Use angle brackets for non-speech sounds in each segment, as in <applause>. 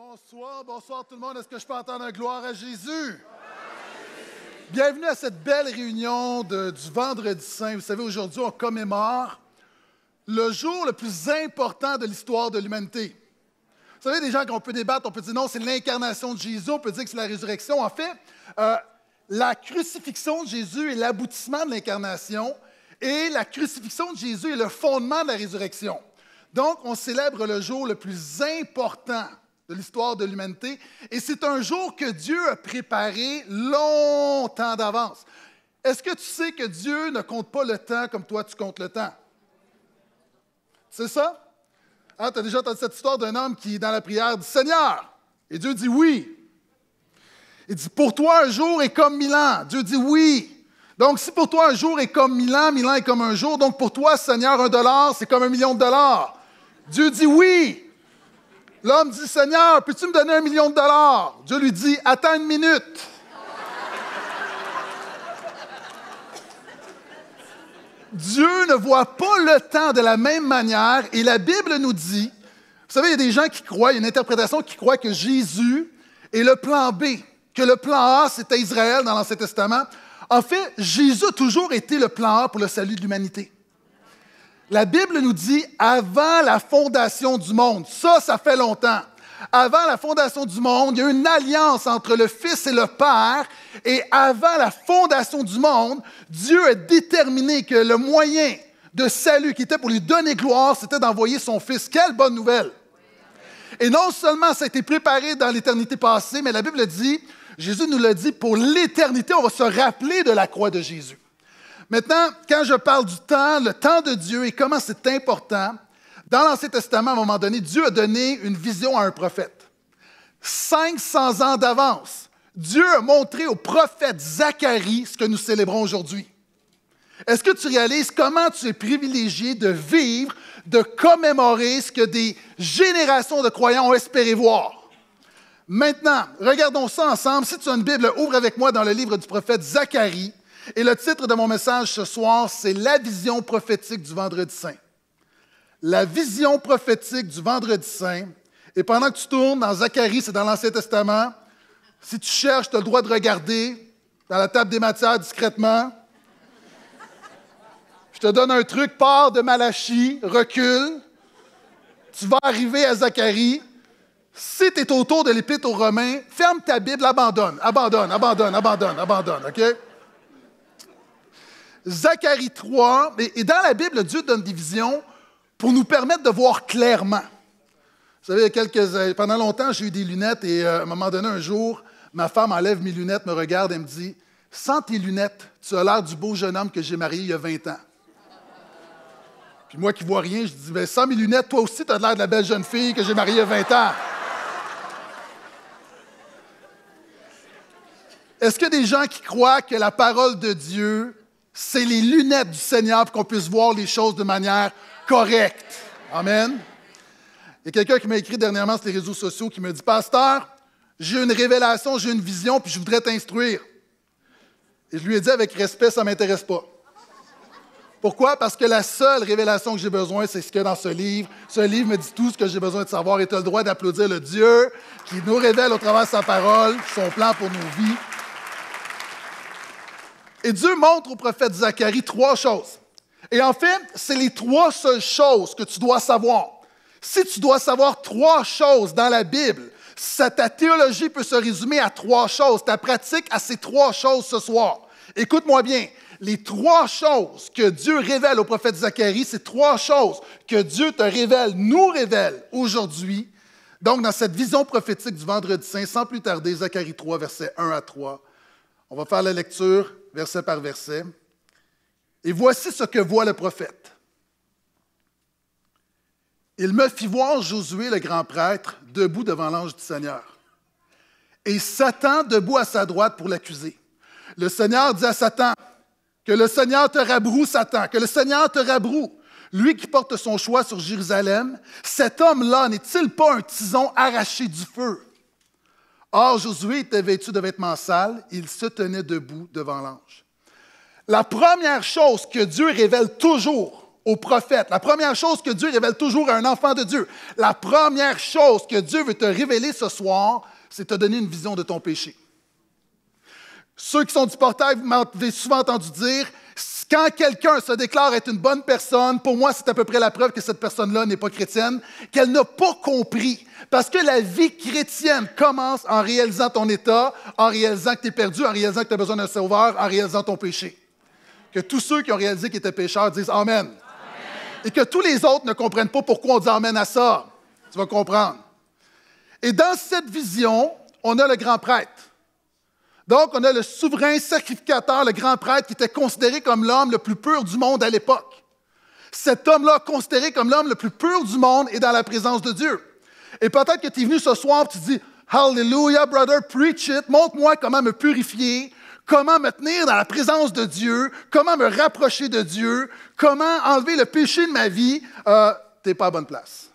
Bonsoir, bonsoir tout le monde. Est-ce que je peux entendre un gloire à Jésus? Bienvenue à cette belle réunion du Vendredi Saint. Vous savez, aujourd'hui, on commémore le jour le plus important de l'histoire de l'humanité. Vous savez, des gens qu'on peut débattre, on peut dire non, c'est l'incarnation de Jésus, on peut dire que c'est la résurrection. En fait, euh, la crucifixion de Jésus est l'aboutissement de l'incarnation et la crucifixion de Jésus est le fondement de la résurrection. Donc, on célèbre le jour le plus important de l'histoire de l'humanité. Et c'est un jour que Dieu a préparé longtemps d'avance. Est-ce que tu sais que Dieu ne compte pas le temps comme toi tu comptes le temps? C'est ça? Hein, tu as déjà entendu cette histoire d'un homme qui, dans la prière, dit Seigneur. Et Dieu dit oui. Il dit Pour toi, un jour est comme mille ans. Dieu dit oui. Donc, si pour toi un jour est comme mille ans, mille ans est comme un jour, donc pour toi, Seigneur, un dollar, c'est comme un million de dollars. Dieu dit oui. L'homme dit, Seigneur, peux-tu me donner un million de dollars? Dieu lui dit, attends une minute. Dieu ne voit pas le temps de la même manière et la Bible nous dit, vous savez, il y a des gens qui croient, il y a une interprétation qui croit que Jésus est le plan B, que le plan A, c'était Israël dans l'Ancien Testament. En fait, Jésus a toujours été le plan A pour le salut de l'humanité. La Bible nous dit avant la fondation du monde. Ça, ça fait longtemps. Avant la fondation du monde, il y a une alliance entre le Fils et le Père. Et avant la fondation du monde, Dieu a déterminé que le moyen de salut qui était pour lui donner gloire, c'était d'envoyer son Fils. Quelle bonne nouvelle! Et non seulement ça a été préparé dans l'éternité passée, mais la Bible dit, Jésus nous l'a dit, pour l'éternité, on va se rappeler de la croix de Jésus. Maintenant, quand je parle du temps, le temps de Dieu et comment c'est important, dans l'Ancien Testament, à un moment donné, Dieu a donné une vision à un prophète. 500 ans d'avance, Dieu a montré au prophète Zacharie ce que nous célébrons aujourd'hui. Est-ce que tu réalises comment tu es privilégié de vivre, de commémorer ce que des générations de croyants ont espéré voir? Maintenant, regardons ça ensemble. Si tu as une Bible, ouvre avec moi dans le livre du prophète Zacharie et le titre de mon message ce soir, c'est La vision prophétique du vendredi saint. La vision prophétique du vendredi saint. Et pendant que tu tournes dans Zacharie, c'est dans l'Ancien Testament, si tu cherches, tu as le droit de regarder dans la table des matières discrètement. Je te donne un truc, pars de Malachie, recule. Tu vas arriver à Zacharie. Si tu es autour de l'Épître aux Romains, ferme ta Bible, abandonne, abandonne, abandonne, abandonne, abandonne, OK? Zacharie 3, et, dans la Bible, Dieu donne des visions pour nous permettre de voir clairement. Vous savez, quelques, euh, pendant longtemps, j'ai eu des lunettes et euh, à un moment donné, un jour, ma femme enlève mes lunettes, me regarde et me dit Sans tes lunettes, tu as l'air du beau jeune homme que j'ai marié il y a 20 ans. Puis moi qui vois rien, je dis Mais ben, Sans mes lunettes, toi aussi, tu as l'air de la belle jeune fille que j'ai mariée il y a 20 ans. Est-ce que des gens qui croient que la parole de Dieu c'est les lunettes du Seigneur pour qu'on puisse voir les choses de manière correcte. Amen. Il y a quelqu'un qui m'a écrit dernièrement sur les réseaux sociaux qui me dit Pasteur, j'ai une révélation, j'ai une vision, puis je voudrais t'instruire. Et je lui ai dit avec respect, ça ne m'intéresse pas. Pourquoi? Parce que la seule révélation que j'ai besoin, c'est ce qu'il y a dans ce livre. Ce livre me dit tout ce que j'ai besoin de savoir et tu as le droit d'applaudir le Dieu qui nous révèle au travers de sa parole son plan pour nos vies et Dieu montre au prophète Zacharie trois choses. Et en fait, c'est les trois seules choses que tu dois savoir. Si tu dois savoir trois choses dans la Bible, ta théologie peut se résumer à trois choses, ta pratique à ces trois choses ce soir. Écoute-moi bien, les trois choses que Dieu révèle au prophète Zacharie, c'est trois choses que Dieu te révèle, nous révèle aujourd'hui, donc dans cette vision prophétique du vendredi saint, sans plus tarder, Zacharie 3, versets 1 à 3. On va faire la lecture verset par verset. Et voici ce que voit le prophète. Il me fit voir Josué le grand prêtre debout devant l'ange du Seigneur. Et Satan debout à sa droite pour l'accuser. Le Seigneur dit à Satan, que le Seigneur te rabroue, Satan, que le Seigneur te rabroue. Lui qui porte son choix sur Jérusalem, cet homme-là n'est-il pas un tison arraché du feu? Or, Josué était vêtu de vêtements sales, il se tenait debout devant l'ange. La première chose que Dieu révèle toujours aux prophètes, la première chose que Dieu révèle toujours à un enfant de Dieu, la première chose que Dieu veut te révéler ce soir, c'est te donner une vision de ton péché. Ceux qui sont du portail, vous m'avez souvent entendu dire, quand quelqu'un se déclare être une bonne personne, pour moi, c'est à peu près la preuve que cette personne-là n'est pas chrétienne, qu'elle n'a pas compris. Parce que la vie chrétienne commence en réalisant ton état, en réalisant que tu es perdu, en réalisant que tu as besoin d'un sauveur, en réalisant ton péché. Que tous ceux qui ont réalisé qu'ils étaient pécheurs disent Amen. Amen. Et que tous les autres ne comprennent pas pourquoi on dit Amen à ça. Tu vas comprendre. Et dans cette vision, on a le grand prêtre. Donc, on a le souverain sacrificateur, le grand prêtre, qui était considéré comme l'homme le plus pur du monde à l'époque. Cet homme-là, considéré comme l'homme le plus pur du monde, est dans la présence de Dieu. Et peut-être que tu es venu ce soir et tu dis, Hallelujah, brother, preach it, montre-moi comment me purifier, comment me tenir dans la présence de Dieu, comment me rapprocher de Dieu, comment enlever le péché de ma vie. Euh, tu n'es pas à bonne place.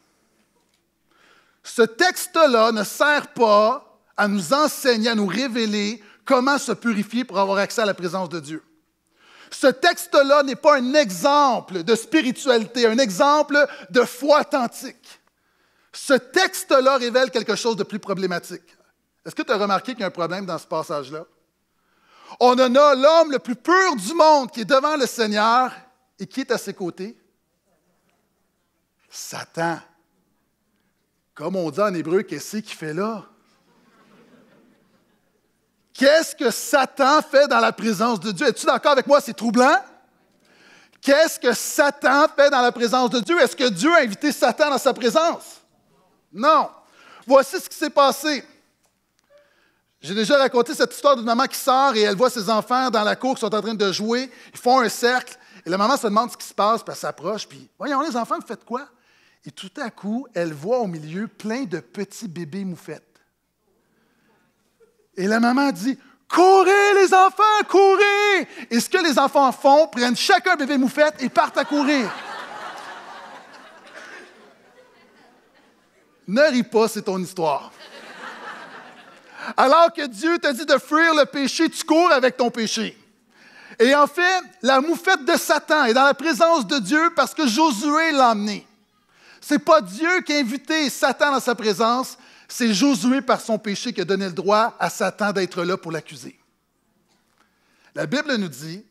Ce texte-là ne sert pas à nous enseigner, à nous révéler comment se purifier pour avoir accès à la présence de Dieu. Ce texte-là n'est pas un exemple de spiritualité, un exemple de foi authentique. Ce texte-là révèle quelque chose de plus problématique. Est-ce que tu as remarqué qu'il y a un problème dans ce passage-là? On en a l'homme le plus pur du monde qui est devant le Seigneur et qui est à ses côtés. Satan. Comme on dit en hébreu, qu'est-ce qu'il fait là? Qu'est-ce que Satan fait dans la présence de Dieu? Es-tu d'accord avec moi? C'est troublant. Qu'est-ce que Satan fait dans la présence de Dieu? Est-ce que Dieu a invité Satan dans sa présence? Non. Voici ce qui s'est passé. J'ai déjà raconté cette histoire d'une maman qui sort et elle voit ses enfants dans la cour qui sont en train de jouer. Ils font un cercle et la maman se demande ce qui se passe, puis elle s'approche, puis voyons les enfants, vous faites quoi? Et tout à coup, elle voit au milieu plein de petits bébés moufettes. Et la maman dit Courez, les enfants, courez Et ce que les enfants font, prennent chacun bébé moufette et partent à courir. <laughs> ne ris pas, c'est ton histoire. Alors que Dieu te dit de fuir le péché, tu cours avec ton péché. Et en fait, la moufette de Satan est dans la présence de Dieu parce que Josué l'a emmené. C'est pas Dieu qui a invité Satan dans sa présence, c'est Josué par son péché qui a donné le droit à Satan d'être là pour l'accuser. La Bible nous dit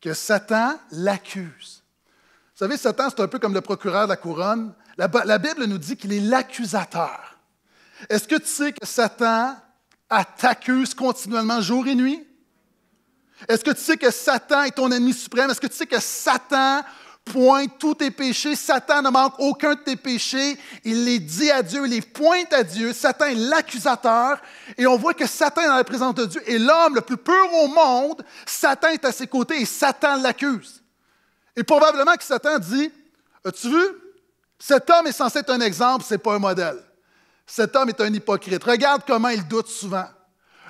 que Satan l'accuse. Vous savez, Satan, c'est un peu comme le procureur de la couronne. La, Bible nous dit qu'il est l'accusateur. Est-ce que tu sais que Satan t'accuse continuellement jour et nuit? Est-ce que tu sais que Satan est ton ennemi suprême? Est-ce que tu sais que Satan pointe tous tes péchés. Satan ne manque aucun de tes péchés. Il les dit à Dieu, il les pointe à Dieu. Satan est l'accusateur. Et on voit que Satan est dans la présence de Dieu. Et l'homme le plus pur au monde, Satan est à ses côtés et Satan l'accuse. Et probablement que Satan dit, as-tu vu? Cet homme est censé être un exemple, ce n'est pas un modèle. Cet homme est un hypocrite. Regarde comment il doute souvent.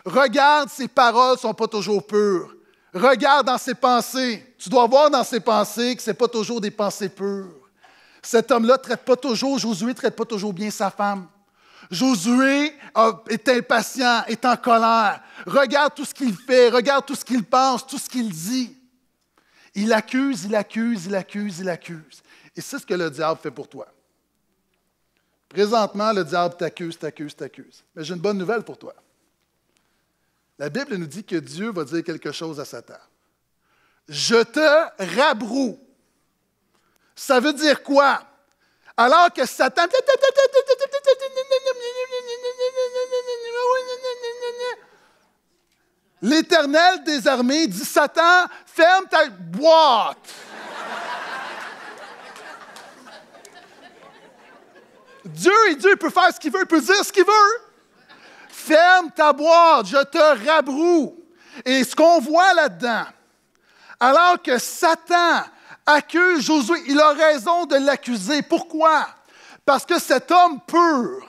Regarde, ses paroles ne sont pas toujours pures. Regarde dans ses pensées. Tu dois voir dans ses pensées que ce n'est pas toujours des pensées pures. Cet homme-là ne traite pas toujours, Josué ne traite pas toujours bien sa femme. Josué est impatient, est en colère. Regarde tout ce qu'il fait, regarde tout ce qu'il pense, tout ce qu'il dit. Il accuse, il accuse, il accuse, il accuse. Et c'est ce que le diable fait pour toi. Présentement, le diable t'accuse, t'accuse, t'accuse. Mais j'ai une bonne nouvelle pour toi. La Bible nous dit que Dieu va dire quelque chose à Satan. Je te rabroue. Ça veut dire quoi? Alors que Satan... L'Éternel des armées dit, Satan, ferme ta boîte. Dieu est Dieu, il peut faire ce qu'il veut, il peut dire ce qu'il veut. Ferme ta boîte, je te rabroue. Et ce qu'on voit là-dedans, alors que Satan accuse Josué, il a raison de l'accuser. Pourquoi? Parce que cet homme pur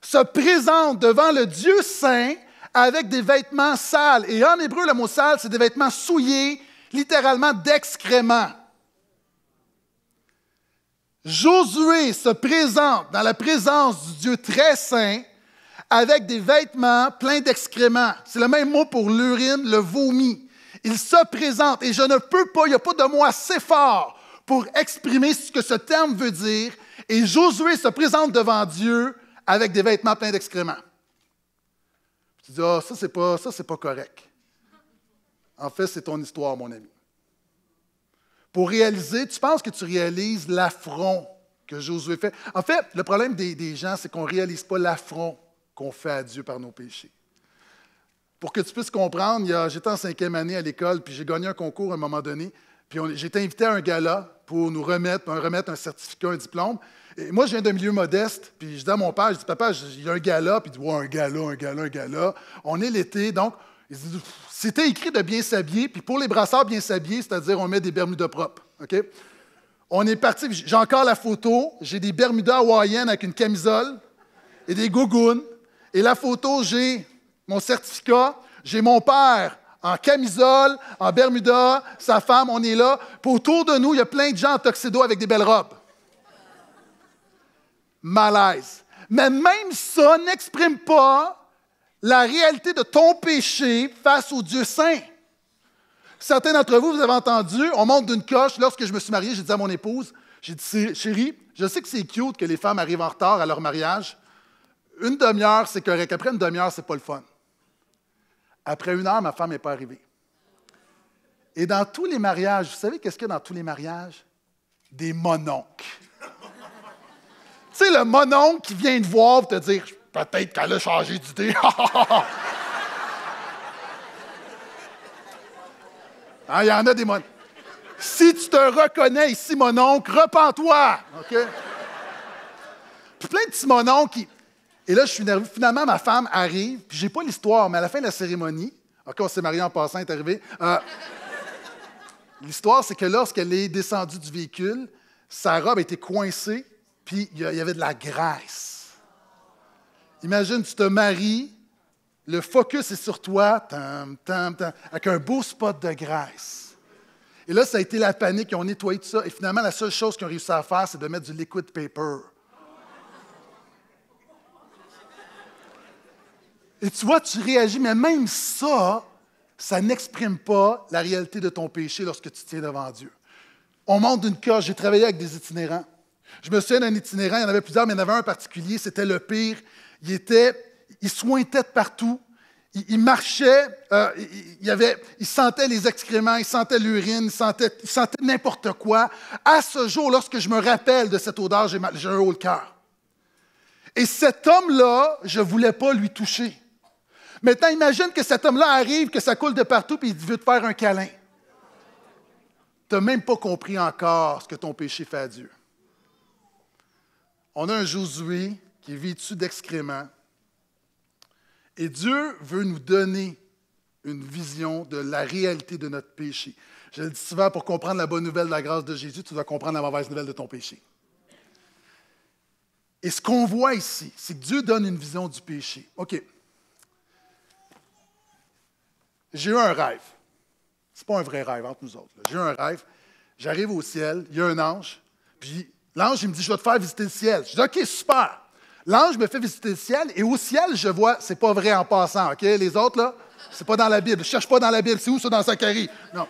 se présente devant le Dieu saint avec des vêtements sales. Et en hébreu, le mot sale, c'est des vêtements souillés, littéralement d'excréments. Josué se présente dans la présence du Dieu très saint avec des vêtements pleins d'excréments. C'est le même mot pour l'urine, le vomi. Il se présente et je ne peux pas, il n'y a pas de mot assez fort pour exprimer ce que ce terme veut dire. Et Josué se présente devant Dieu avec des vêtements pleins d'excréments. Tu dis, ah, ça, c'est pas, pas correct. En fait, c'est ton histoire, mon ami. Pour réaliser, tu penses que tu réalises l'affront que Josué fait. En fait, le problème des gens, c'est qu'on ne réalise pas l'affront qu'on fait à Dieu par nos péchés. Pour que tu puisses comprendre, j'étais en cinquième année à l'école, puis j'ai gagné un concours à un moment donné, puis j'ai j'étais invité à un gala pour nous remettre, un, remettre un certificat, un diplôme. Et moi, je viens d'un milieu modeste, puis je dis à mon père, je dis, papa, il y a un gala, puis il dit, ouais, un gala, un gala, un gala. On est l'été, donc, c'était écrit de bien s'habiller, puis pour les brasseurs, bien s'habiller, c'est-à-dire on met des bermudas propres, OK? On est parti, j'ai encore la photo, j'ai des bermudas hawaïennes avec une camisole et des gougounes. Et la photo, j'ai mon certificat, j'ai mon père en camisole, en Bermuda, sa femme, on est là. Puis autour de nous, il y a plein de gens en tuxedo avec des belles robes. Malaise. Mais même ça n'exprime pas la réalité de ton péché face au Dieu Saint. Certains d'entre vous, vous avez entendu, on monte d'une coche. Lorsque je me suis marié, j'ai dit à mon épouse, j'ai dit, chérie, je sais que c'est cute que les femmes arrivent en retard à leur mariage, une demi-heure, c'est correct. Après une demi-heure, c'est pas le fun. Après une heure, ma femme n'est pas arrivée. Et dans tous les mariages, vous savez qu'est-ce qu'il y a dans tous les mariages? Des mononques. tu sais, le mononque qui vient te voir et te dire peut-être qu'elle a changé d'idée. <laughs> Ah, il y en a des mononcles. Si tu te reconnais ici, mononcle, repens-toi. OK? Puis plein de petits mononques qui. Et là, je suis nerveux. Finalement, ma femme arrive, puis j'ai pas l'histoire, mais à la fin de la cérémonie, OK, on s'est marié en passant, est arrivé. Euh, l'histoire, c'est que lorsqu'elle est descendue du véhicule, sa robe était coincée, puis il y avait de la graisse. Imagine, tu te maries, le focus est sur toi, avec un beau spot de graisse. Et là, ça a été la panique, ils ont nettoyé tout ça. Et finalement, la seule chose qu'ils ont réussi à faire, c'est de mettre du liquid paper Et tu vois, tu réagis, mais même ça, ça n'exprime pas la réalité de ton péché lorsque tu tiens devant Dieu. On monte d'une cage j'ai travaillé avec des itinérants. Je me souviens d'un itinérant, il y en avait plusieurs, mais il y en avait un particulier, c'était le pire. Il était, il sointait de partout. Il, marchait, euh, il, sentait les excréments, il sentait l'urine, il sentait, sentait n'importe quoi. À ce jour, lorsque je me rappelle de cette odeur, j'ai un haut le cœur. Et cet homme-là, je ne voulais pas lui toucher. Maintenant, imagine que cet homme-là arrive, que ça coule de partout, puis il veut te faire un câlin. Tu n'as même pas compris encore ce que ton péché fait à Dieu. On a un Josué qui vit dessus d'excréments. Et Dieu veut nous donner une vision de la réalité de notre péché. Je le dis souvent, pour comprendre la bonne nouvelle de la grâce de Jésus, tu dois comprendre la mauvaise nouvelle de ton péché. Et ce qu'on voit ici, c'est que Dieu donne une vision du péché. OK, j'ai eu un rêve. C'est pas un vrai rêve entre nous autres. J'ai eu un rêve. J'arrive au ciel, il y a un ange, puis l'ange, il me dit Je vais te faire visiter le ciel. Je dis OK, super. L'ange me fait visiter le ciel, et au ciel, je vois, c'est pas vrai en passant, OK? Les autres, là, c'est pas dans la Bible. Je cherche pas dans la Bible. C'est où ça dans Zacharie? Non.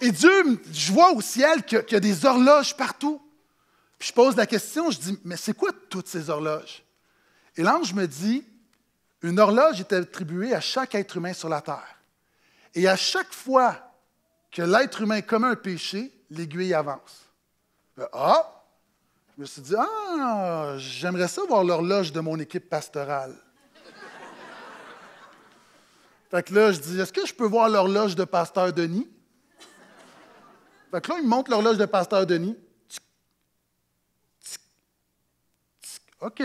Et Dieu, je vois au ciel qu'il y a des horloges partout. Puis je pose la question, je dis, mais c'est quoi toutes ces horloges? Et l'ange me dit, une horloge est attribuée à chaque être humain sur la terre. Et à chaque fois que l'être humain commet un péché, l'aiguille avance. Euh, ah! Je me suis dit, ah, j'aimerais ça voir l'horloge de mon équipe pastorale. <laughs> Fait que là, je dis, est-ce que je peux voir l'horloge de pasteur Denis? Fait que là, il me montre l'horloge de pasteur Denis. OK.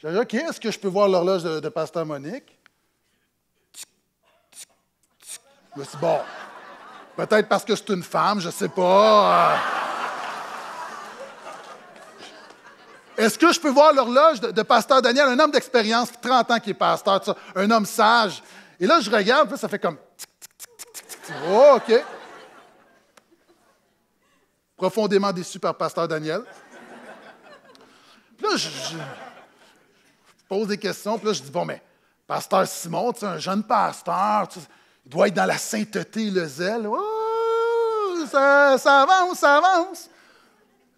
J'ai dis « OK, est-ce que je peux voir l'horloge de, Pasteur Monique? Je me bon, peut-être parce que c'est une femme, je sais pas. Euh. Est-ce que je peux voir l'horloge de, Pasteur Daniel, un homme d'expérience, 30 ans qui est pasteur, un homme sage? Et là, je regarde, ça fait comme... Oh, OK. Profondément déçu par Pasteur Daniel. Puis là, je pose des questions, puis je dis, bon, mais pasteur Simon, tu un jeune pasteur, il doit être dans la sainteté le zèle. ça, avance, ça avance.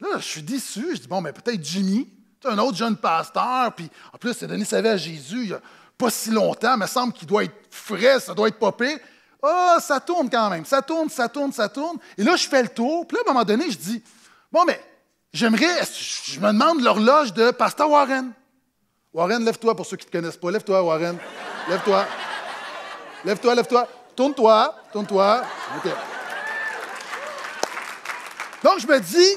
Là, je suis déçu. Je dis, bon, mais peut-être Jimmy, tu un autre jeune pasteur, puis en plus, il a donné sa vie à Jésus il n'y a pas si longtemps, mais il me semble qu'il doit être frais, ça doit être popé. Ah, oh, ça tourne quand même, ça tourne, ça tourne, ça tourne. Et là, je fais le tour, puis là, à un moment donné, je dis, bon, mais j'aimerais, je me demande l'horloge de Pasteur Warren. Warren, lève-toi pour ceux qui ne te connaissent pas. Lève-toi, Warren. Lève-toi. Lève-toi, lève-toi. Tourne-toi. Tourne-toi. Donc, je me dis,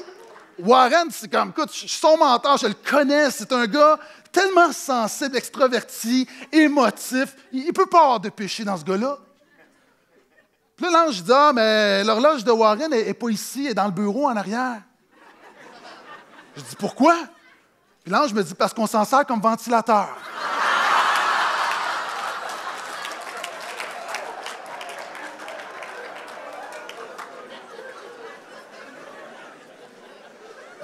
Warren, c'est comme, écoute, son mentor, je le connais, c'est un gars tellement sensible, extraverti, émotif. Il, peut pas avoir de péché dans ce gars-là. Puis là, l'ange dit Ah, mais l'horloge de Warren n'est pas ici, elle est dans le bureau en arrière. Je dis Pourquoi puis l'ange me dit, parce qu'on s'en sert comme ventilateur.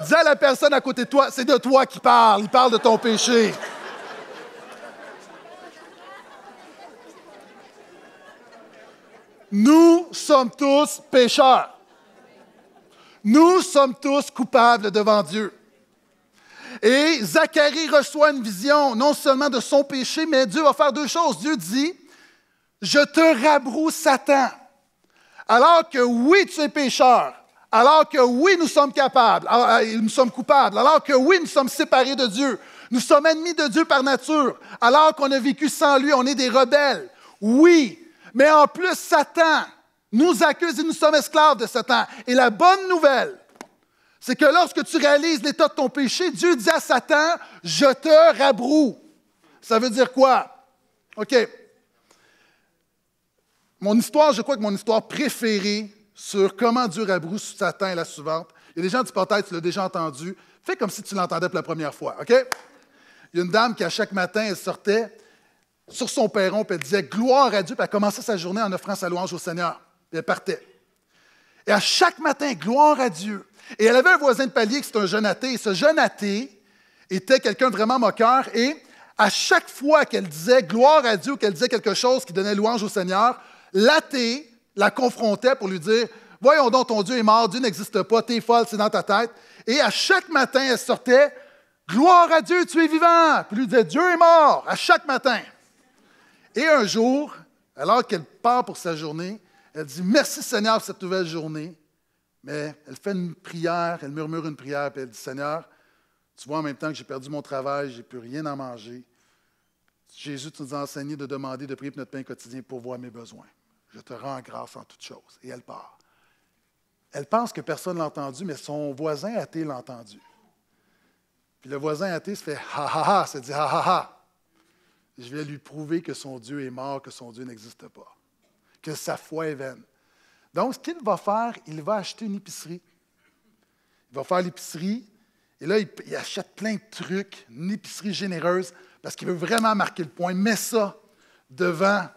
Dis à la personne à côté de toi, c'est de toi qui parle, il parle de ton péché. Nous sommes tous pécheurs. Nous sommes tous coupables devant Dieu. Et Zacharie reçoit une vision, non seulement de son péché, mais Dieu va faire deux choses. Dieu dit, je te rabroue Satan. Alors que oui, tu es pécheur, alors que oui, nous sommes capables, euh, nous sommes coupables, alors que oui, nous sommes séparés de Dieu, nous sommes ennemis de Dieu par nature, alors qu'on a vécu sans lui, on est des rebelles. Oui, mais en plus, Satan nous accuse et nous sommes esclaves de Satan. Et la bonne nouvelle, c'est que lorsque tu réalises l'état de ton péché, Dieu dit à Satan, je te rabroue. Ça veut dire quoi? OK. Mon histoire, je crois que mon histoire préférée sur comment Dieu rabroue Satan est la suivante. Il y a des gens qui peut-être, tu l'as déjà entendu. Fais comme si tu l'entendais pour la première fois, OK? Il y a une dame qui, à chaque matin, elle sortait sur son perron, puis elle disait « Gloire à Dieu », puis elle commençait sa journée en offrant sa louange au Seigneur. Et elle partait. Et à chaque matin, gloire à Dieu. Et elle avait un voisin de palier qui était un jeune athée. Et ce jeune athée était quelqu'un de vraiment moqueur. Et à chaque fois qu'elle disait gloire à Dieu, qu'elle disait quelque chose qui donnait louange au Seigneur, l'athée la confrontait pour lui dire Voyons donc, ton Dieu est mort, Dieu n'existe pas, t'es folle, c'est dans ta tête. Et à chaque matin, elle sortait Gloire à Dieu, tu es vivant. Puis lui disait Dieu est mort à chaque matin. Et un jour, alors qu'elle part pour sa journée, elle dit Merci Seigneur pour cette nouvelle journée. Mais elle fait une prière, elle murmure une prière, puis elle dit Seigneur, tu vois en même temps que j'ai perdu mon travail, j'ai plus rien à manger. Jésus, tu nous as enseigné de demander de prier pour notre pain quotidien pour voir mes besoins. Je te rends grâce en toutes choses. Et elle part. Elle pense que personne l'a entendu, mais son voisin athée l'a entendu. Puis le voisin athée se fait ha ha ha, se dit ha ha ha. Je vais lui prouver que son Dieu est mort, que son Dieu n'existe pas que sa foi est vaine. Donc, ce qu'il va faire, il va acheter une épicerie. Il va faire l'épicerie, et là, il, achète plein de trucs, une épicerie généreuse, parce qu'il veut vraiment marquer le point. Il met ça devant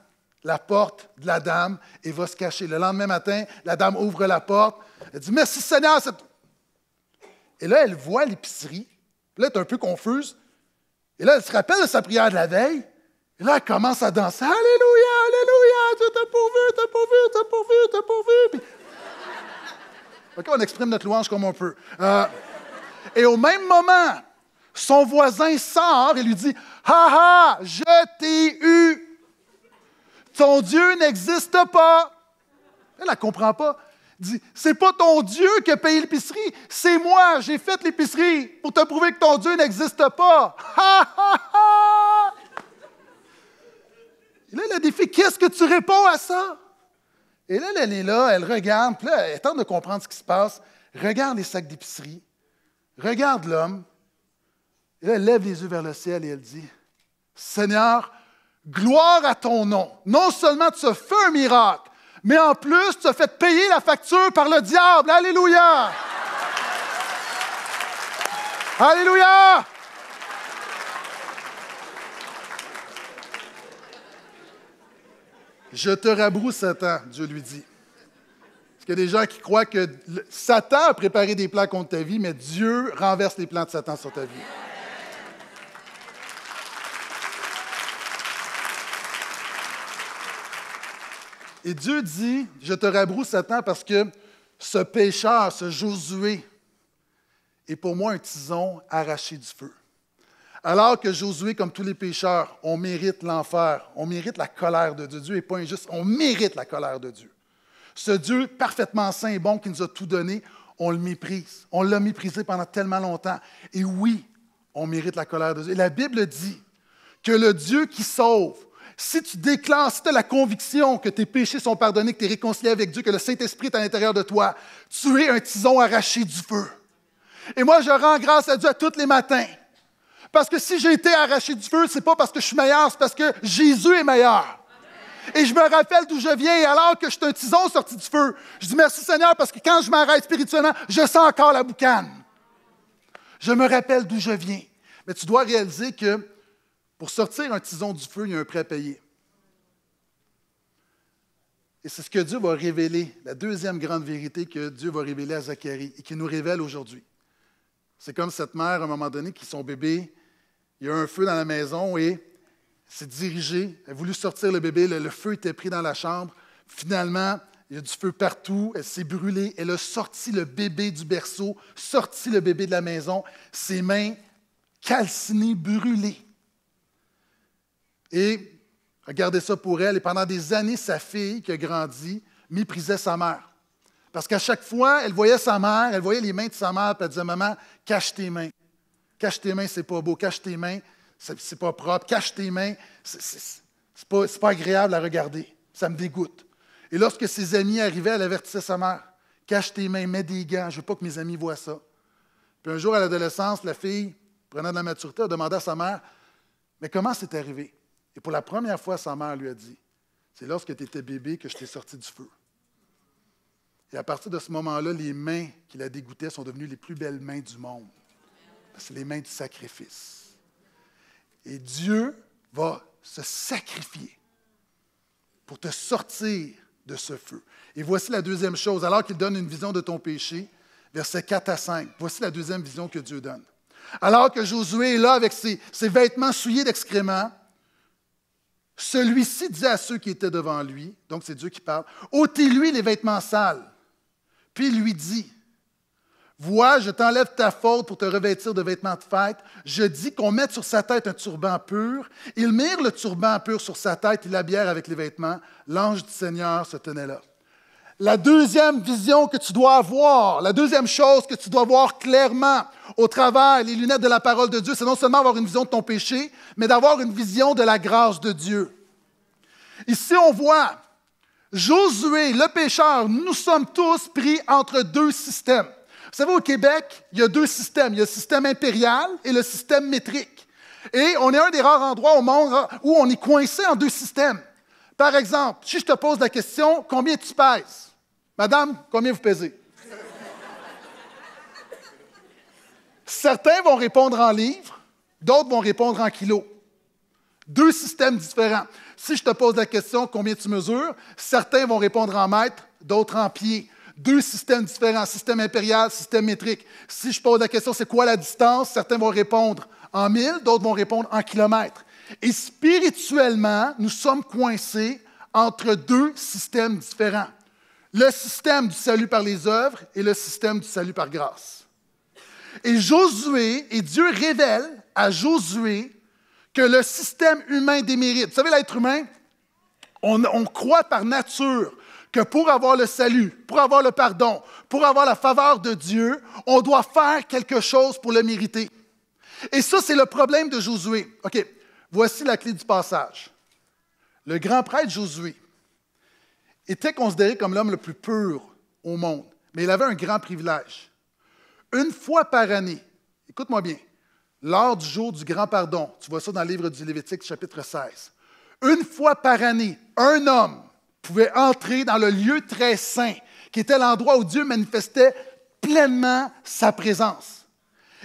la porte de la dame et va se cacher. Le lendemain matin, la dame ouvre la porte, elle dit Merci Seigneur. Et là, elle voit l'épicerie. Là, elle est un peu confuse. Et là, elle se rappelle de sa prière de la veille. Et là, elle commence à danser Alléluia t'as pourvu, t'as t'as Puis... <laughs> OK, on exprime notre louange comme on peut. Euh, et au même moment, son voisin sort et lui dit Ha ha, je t'ai eu. Ton Dieu n'existe pas. Elle ne comprend pas. Elle dit C'est pas ton Dieu qui a payé l'épicerie, c'est moi, j'ai fait l'épicerie pour te prouver que ton Dieu n'existe pas. Ha ha ha et là, le défi, qu'est-ce que tu réponds à ça? Et là, elle est là, elle regarde, puis là, elle tente de comprendre ce qui se passe. Regarde les sacs d'épicerie, regarde l'homme. Et là, elle lève les yeux vers le ciel et elle dit, Seigneur, gloire à ton nom. Non seulement tu as fait un miracle, mais en plus, tu as fait payer la facture par le diable. Alléluia! Alléluia! Je te rabroue Satan, Dieu lui dit. Parce qu'il y a des gens qui croient que Satan a préparé des plans contre ta vie, mais Dieu renverse les plans de Satan sur ta vie. Et Dieu dit, je te rabroue Satan parce que ce pécheur, ce Josué, est pour moi un tison arraché du feu. Alors que Josué, comme tous les pécheurs, on mérite l'enfer, on mérite la colère de Dieu. Dieu n'est pas injuste, on mérite la colère de Dieu. Ce Dieu parfaitement saint et bon qui nous a tout donné, on le méprise. On l'a méprisé pendant tellement longtemps. Et oui, on mérite la colère de Dieu. Et la Bible dit que le Dieu qui sauve, si tu déclares, si tu as la conviction que tes péchés sont pardonnés, que tu es réconcilié avec Dieu, que le Saint-Esprit est à l'intérieur de toi, tu es un tison arraché du feu. Et moi, je rends grâce à Dieu tous les matins parce que si j'ai été arraché du feu, c'est pas parce que je suis meilleur, c'est parce que Jésus est meilleur. Et je me rappelle d'où je viens, alors que je suis un tison sorti du feu, je dis merci Seigneur parce que quand je m'arrête spirituellement, je sens encore la boucane. Je me rappelle d'où je viens. Mais tu dois réaliser que pour sortir un tison du feu, il y a un prêt à payer. Et c'est ce que Dieu va révéler, la deuxième grande vérité que Dieu va révéler à Zacharie et qui nous révèle aujourd'hui. C'est comme cette mère, à un moment donné, qui son bébé il y a un feu dans la maison et s'est dirigé, elle a voulu sortir le bébé, le, feu était pris dans la chambre. Finalement, il y a du feu partout, elle s'est brûlée, elle a sorti le bébé du berceau, sorti le bébé de la maison, ses mains calcinées, brûlées. Et regardez ça pour elle, et pendant des années, sa fille qui a grandi méprisait sa mère. Parce qu'à chaque fois, elle voyait sa mère, elle voyait les mains de sa mère, puis elle disait Maman, cache tes mains. Cache tes mains, c'est pas beau. Cache tes mains, c'est pas propre. Cache tes mains, c'est pas, pas agréable à regarder. Ça me dégoûte. Et lorsque ses amis arrivaient, elle avertissait sa mère. Cache tes mains, mets des gants, je veux pas que mes amis voient ça. Puis un jour, à l'adolescence, la fille, prenant de la maturité, a demandé à sa mère, mais comment c'est arrivé? Et pour la première fois, sa mère lui a dit, c'est lorsque tu étais bébé que je t'ai sorti du feu. Et à partir de ce moment-là, les mains qui la dégoûtaient sont devenues les plus belles mains du monde c'est les mains du sacrifice. Et Dieu va se sacrifier pour te sortir de ce feu. Et voici la deuxième chose, alors qu'il donne une vision de ton péché, verset 4 à 5, voici la deuxième vision que Dieu donne. Alors que Josué est là avec ses, vêtements souillés d'excréments, celui-ci dit à ceux qui étaient devant lui, donc c'est Dieu qui parle, ôtez-lui les vêtements sales. Puis il lui dit, Vois, je t'enlève ta faute pour te revêtir de vêtements de fête. Je dis qu'on mette sur sa tête un turban pur. Il mire le turban pur sur sa tête et bière avec les vêtements. L'ange du Seigneur se tenait là. La deuxième vision que tu dois avoir, la deuxième chose que tu dois voir clairement au travers les lunettes de la parole de Dieu, c'est non seulement avoir une vision de ton péché, mais d'avoir une vision de la grâce de Dieu. Ici, on voit Josué, le pécheur, nous sommes tous pris entre deux systèmes. Vous savez, au Québec, il y a deux systèmes. Il y a le système impérial et le système métrique. Et on est un des rares endroits au monde où on est coincé en deux systèmes. Par exemple, si je te pose la question, combien tu pèses? Madame, combien vous pesez? Certains vont répondre en livres, d'autres vont répondre en kilos. Deux systèmes différents. Si je te pose la question, combien tu mesures? Certains vont répondre en mètres, d'autres en pieds. Deux systèmes différents, système impérial, système métrique. Si je pose la question, c'est quoi la distance? Certains vont répondre en mille », d'autres vont répondre en kilomètres. Et spirituellement, nous sommes coincés entre deux systèmes différents. Le système du salut par les œuvres et le système du salut par grâce. Et Josué, et Dieu révèle à Josué que le système humain des mérites. Vous savez, l'être humain, on, croit par nature que pour avoir le salut, pour avoir le pardon, pour avoir la faveur de Dieu, on doit faire quelque chose pour le mériter. Et ça, c'est le problème de Josué. OK, voici la clé du passage. Le grand prêtre Josué était considéré comme l'homme le plus pur au monde, mais il avait un grand privilège. Une fois par année, écoute-moi bien, lors du jour du grand pardon, tu vois ça dans le livre du Lévitique chapitre 16, une fois par année, un homme pouvait entrer dans le lieu très saint, qui était l'endroit où Dieu manifestait pleinement sa présence.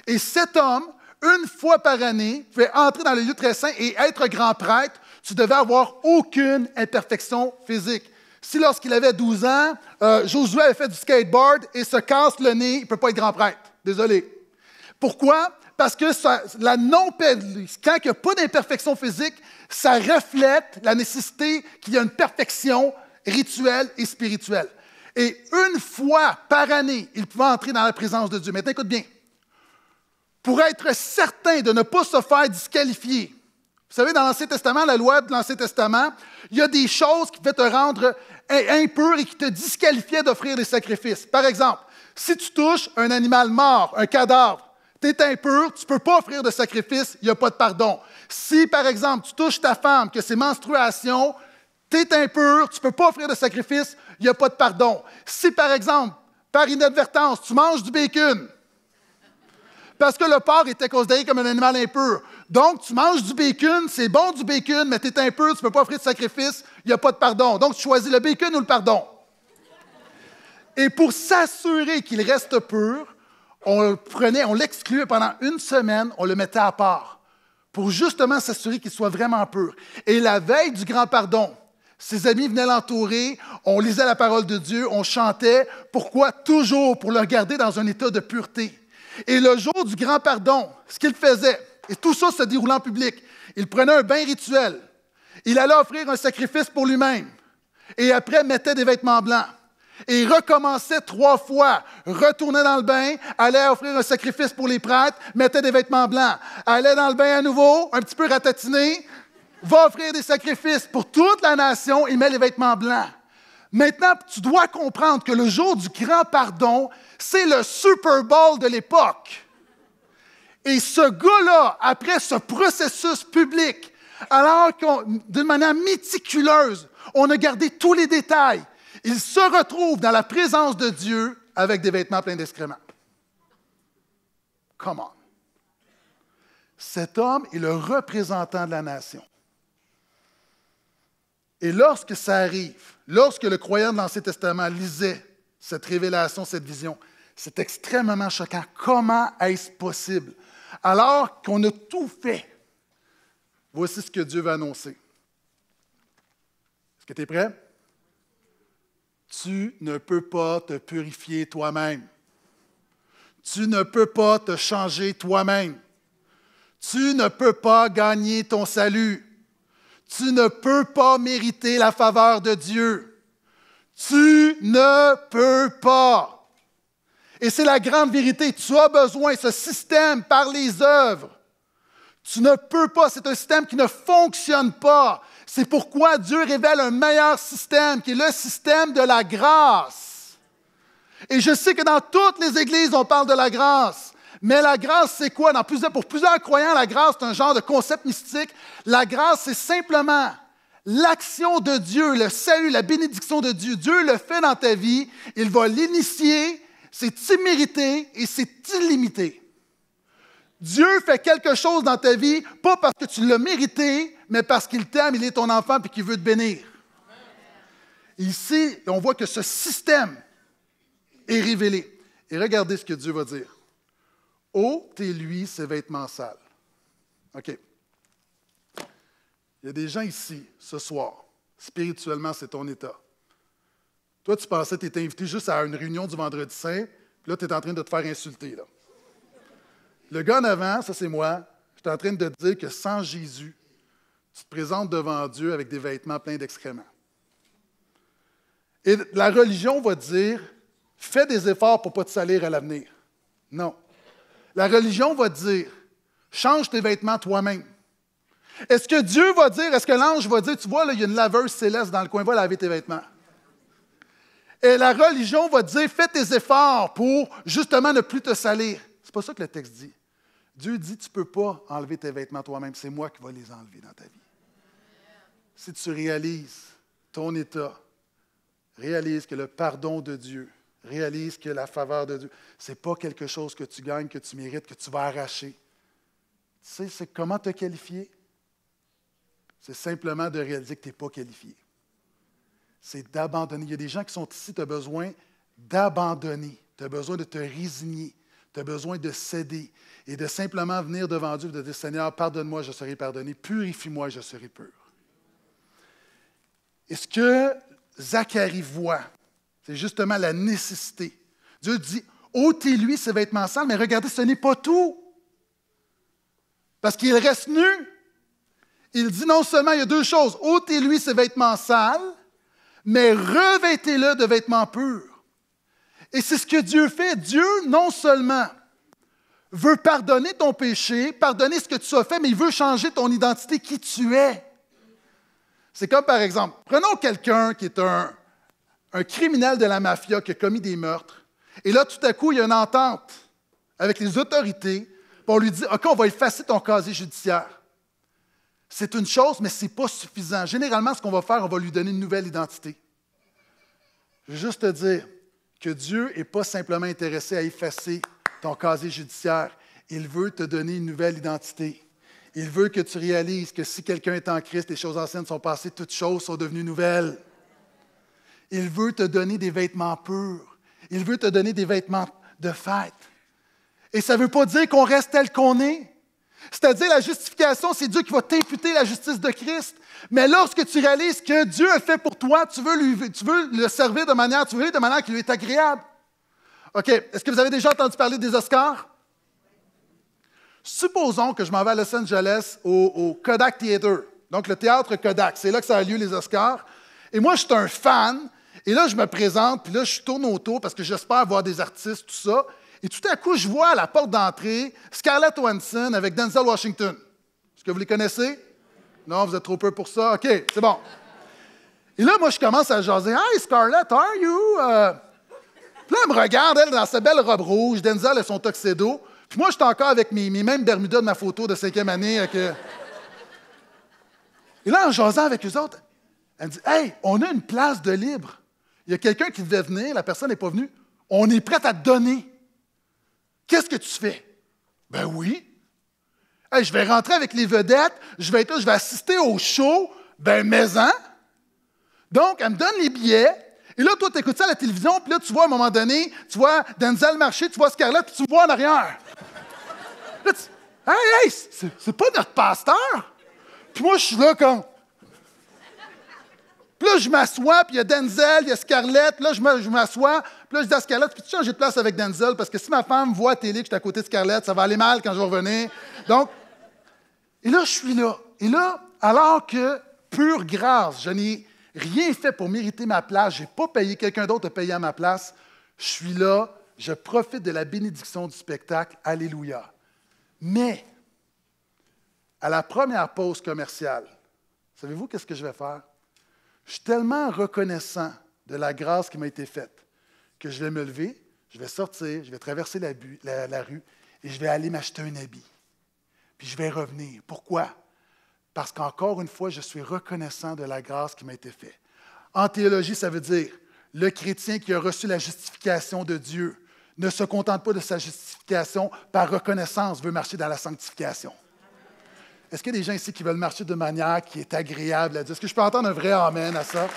Et cet homme, une fois par année, pouvait entrer dans le lieu très saint et être grand prêtre. Tu devais avoir aucune imperfection physique. Si lorsqu'il avait 12 ans, euh, Josué avait fait du skateboard et se casse le nez, il ne peut pas être grand prêtre. Désolé. Pourquoi? Parce que la non quand il n'y a pas d'imperfection physique, ça reflète la nécessité qu'il y a une perfection rituelle et spirituelle. Et une fois par année, il pouvait entrer dans la présence de Dieu. Mais écoute bien. Pour être certain de ne pas se faire disqualifier, vous savez, dans l'Ancien Testament, la loi de l'Ancien Testament, il y a des choses qui peuvent te rendre impur et qui te disqualifiaient d'offrir des sacrifices. Par exemple, si tu touches un animal mort, un cadavre, tu es impur, tu ne peux pas offrir de sacrifice, il n'y a pas de pardon. Si, par exemple, tu touches ta femme, que c'est menstruation, tu es impur, tu ne peux pas offrir de sacrifice, il n'y a pas de pardon. Si, par exemple, par inadvertance, tu manges du bacon, parce que le porc était considéré comme un animal impur. Donc, tu manges du bacon, c'est bon du bacon, mais tu es impur, tu ne peux pas offrir de sacrifice, il n'y a pas de pardon. Donc, tu choisis le bacon ou le pardon. Et pour s'assurer qu'il reste pur, on le prenait, on l'excluait pendant une semaine, on le mettait à part pour justement s'assurer qu'il soit vraiment pur. Et la veille du grand pardon, ses amis venaient l'entourer, on lisait la parole de Dieu, on chantait. Pourquoi? Toujours pour le garder dans un état de pureté. Et le jour du grand pardon, ce qu'il faisait, et tout ça se déroulait en public, il prenait un bain rituel, il allait offrir un sacrifice pour lui-même, et après mettait des vêtements blancs il recommençait trois fois. Retournait dans le bain, allait offrir un sacrifice pour les prêtres, mettait des vêtements blancs. Allait dans le bain à nouveau, un petit peu ratatiné, va offrir des sacrifices pour toute la nation, il met les vêtements blancs. Maintenant, tu dois comprendre que le jour du grand pardon, c'est le Super Bowl de l'époque. Et ce gars-là, après ce processus public, alors qu'on, d'une manière méticuleuse, on a gardé tous les détails, il se retrouve dans la présence de Dieu avec des vêtements pleins d'excréments. Come on. Cet homme est le représentant de la nation. Et lorsque ça arrive, lorsque le croyant de l'Ancien Testament lisait cette révélation, cette vision, c'est extrêmement choquant. Comment est-ce possible? Alors qu'on a tout fait, voici ce que Dieu va annoncer. Est-ce que tu es prêt? Tu ne peux pas te purifier toi-même. Tu ne peux pas te changer toi-même. Tu ne peux pas gagner ton salut. Tu ne peux pas mériter la faveur de Dieu. Tu ne peux pas. Et c'est la grande vérité. Tu as besoin de ce système par les œuvres. Tu ne peux pas. C'est un système qui ne fonctionne pas c'est pourquoi Dieu révèle un meilleur système, qui est le système de la grâce. Et je sais que dans toutes les églises, on parle de la grâce. Mais la grâce, c'est quoi? plusieurs, pour plusieurs croyants, la grâce, c'est un genre de concept mystique. La grâce, c'est simplement l'action de Dieu, le salut, la bénédiction de Dieu. Dieu le fait dans ta vie, il va l'initier, c'est immérité et c'est illimité. Dieu fait quelque chose dans ta vie, pas parce que tu l'as mérité, mais parce qu'il t'aime, il est ton enfant et qu'il veut te bénir. Ici, on voit que ce système est révélé. Et regardez ce que Dieu va dire. Ôtez-lui ses vêtements sales. OK. Il y a des gens ici, ce soir, spirituellement, c'est ton état. Toi, tu pensais que tu étais invité juste à une réunion du vendredi saint, puis là, tu es en train de te faire insulter. Le gars en avant, ça c'est moi, je suis en train de dire que sans Jésus, tu te présentes devant Dieu avec des vêtements pleins d'excréments. Et la religion va dire, fais des efforts pour ne pas te salir à l'avenir. Non. La religion va dire, change tes vêtements toi-même. Est-ce que Dieu va dire, est-ce que l'ange va dire, tu vois, là, il y a une laveuse céleste dans le coin, va laver tes vêtements. Et la religion va dire, fais tes efforts pour justement ne plus te salir. C'est pas ça que le texte dit. Dieu dit, tu ne peux pas enlever tes vêtements toi-même, c'est moi qui vais les enlever dans ta vie si tu réalises ton état, réalise que le pardon de Dieu, réalise que la faveur de Dieu, ce n'est pas quelque chose que tu gagnes, que tu mérites, que tu vas arracher. Tu sais, c'est comment te qualifier? C'est simplement de réaliser que tu n'es pas qualifié. C'est d'abandonner. Il y a des gens qui sont ici, tu as besoin d'abandonner, tu as besoin de te résigner, tu as besoin de céder et de simplement venir devant Dieu et de dire Seigneur, pardonne-moi, je serai pardonné, purifie-moi, je serai pur. Et ce que Zacharie voit, c'est justement la nécessité. Dieu dit, ôtez-lui ces vêtements sales, mais regardez, ce n'est pas tout. Parce qu'il reste nu. Il dit non seulement il y a deux choses, ôtez-lui ces vêtements sales, mais revêtez-le de vêtements purs. Et c'est ce que Dieu fait. Dieu, non seulement veut pardonner ton péché, pardonner ce que tu as fait, mais il veut changer ton identité, qui tu es. C'est comme par exemple, prenons quelqu'un qui est un, criminel de la mafia qui a commis des meurtres, et là tout à coup il y a une entente avec les autorités, pour on lui dit, OK, on va effacer ton casier judiciaire. C'est une chose, mais ce n'est pas suffisant. Généralement, ce qu'on va faire, on va lui donner une nouvelle identité. Je vais juste te dire que Dieu n'est pas simplement intéressé à effacer ton casier judiciaire. Il veut te donner une nouvelle identité. Il veut que tu réalises que si quelqu'un est en Christ, les choses anciennes sont passées, toutes choses sont devenues nouvelles. Il veut te donner des vêtements purs. Il veut te donner des vêtements de fête. Et ça ne veut pas dire qu'on reste tel qu'on est. C'est-à-dire la justification, c'est Dieu qui va t'imputer la justice de Christ. Mais lorsque tu réalises que Dieu a fait pour toi, tu veux, tu veux le servir de manière, tu veux de manière qui lui est agréable. OK, est-ce que vous avez déjà entendu parler des Oscars? Supposons que je m'en vais à Los Angeles au, Kodak Theatre, donc le théâtre Kodak. C'est là que ça a lieu les Oscars. Et moi, je suis un fan. Et là, je me présente, puis là, je tourne autour parce que j'espère voir des artistes, tout ça. Et tout à coup, je vois à la porte d'entrée Scarlett Johansson avec Denzel Washington. Est-ce que vous les connaissez? Non, vous êtes trop peu pour ça. OK, c'est bon. Et là, moi, je commence à jaser. Hi, Scarlett, are you? Euh... Puis là, elle me regarde, elle, dans sa belle robe rouge. Denzel et son tuxedo. Puis moi, je encore avec mes, mêmes Bermudas de ma photo de cinquième année. Euh, Et là, en jasant avec eux autres, elle me dit Hey, on a une place de libre. Il y a quelqu'un qui devait venir, la personne n'est pas venue. On est prête à te donner. Qu'est-ce que tu fais? Ben oui. Hey, je vais rentrer avec les vedettes, je vais être je vais assister au show. Ben, maison. Hein? Donc, elle me donne les billets, et là, toi, tu écoutes ça à la télévision, puis là, tu vois à un moment donné, tu vois Denzel marcher, tu vois Scarlett, puis tu me vois en arrière. Là, tu, hey, hey, c'est pas notre pasteur. Puis moi, je suis là comme. Puis là, je m'assois, puis il y a Denzel, il y a Scarlett. Là, je m'assois, puis là, je dis à Scarlett, puis tu changes de place avec Denzel, parce que si ma femme voit à télé que je suis à côté de Scarlett, ça va aller mal quand je vais revenir. Donc, et là, je suis là. Et là, alors que, pure grâce, je n'ai Rien fait pour mériter ma place. Je n'ai pas payé. Quelqu'un d'autre de payer à ma place. Je suis là. Je profite de la bénédiction du spectacle. Alléluia. Mais, à la première pause commerciale, savez-vous qu'est-ce que je vais faire? Je suis tellement reconnaissant de la grâce qui m'a été faite que je vais me lever, je vais sortir, je vais traverser la rue et je vais aller m'acheter un habit. Puis je vais revenir. Pourquoi? parce qu'encore une fois, je suis reconnaissant de la grâce qui m'a été faite. En théologie, ça veut dire le chrétien qui a reçu la justification de Dieu ne se contente pas de sa justification par reconnaissance, veut marcher dans la sanctification. Est-ce qu'il y a des gens ici qui veulent marcher de manière qui est agréable à Dieu? Est-ce que je peux entendre un vrai Amen à ça?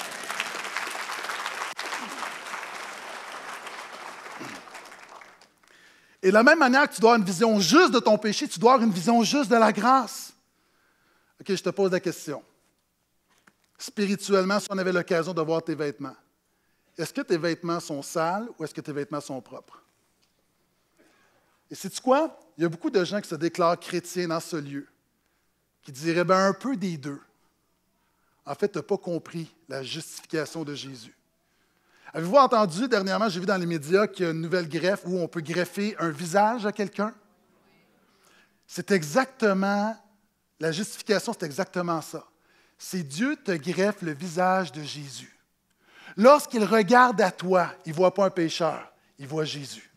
Et de la même manière que tu dois avoir une vision juste de ton péché, tu dois avoir une vision juste de la grâce. OK, je te pose la question. Spirituellement, si on avait l'occasion de voir tes vêtements, est-ce que tes vêtements sont sales ou est-ce que tes vêtements sont propres? Et sais-tu quoi? Il y a beaucoup de gens qui se déclarent chrétiens dans ce lieu, qui diraient ben, un peu des deux. En fait, tu n'as pas compris la justification de Jésus. Avez-vous entendu dernièrement, j'ai vu dans les médias qu'il y a une nouvelle greffe où on peut greffer un visage à quelqu'un? C'est exactement la justification, c'est exactement ça. C'est Dieu te greffe le visage de Jésus. Lorsqu'il regarde à toi, il ne voit pas un pécheur, il voit Jésus.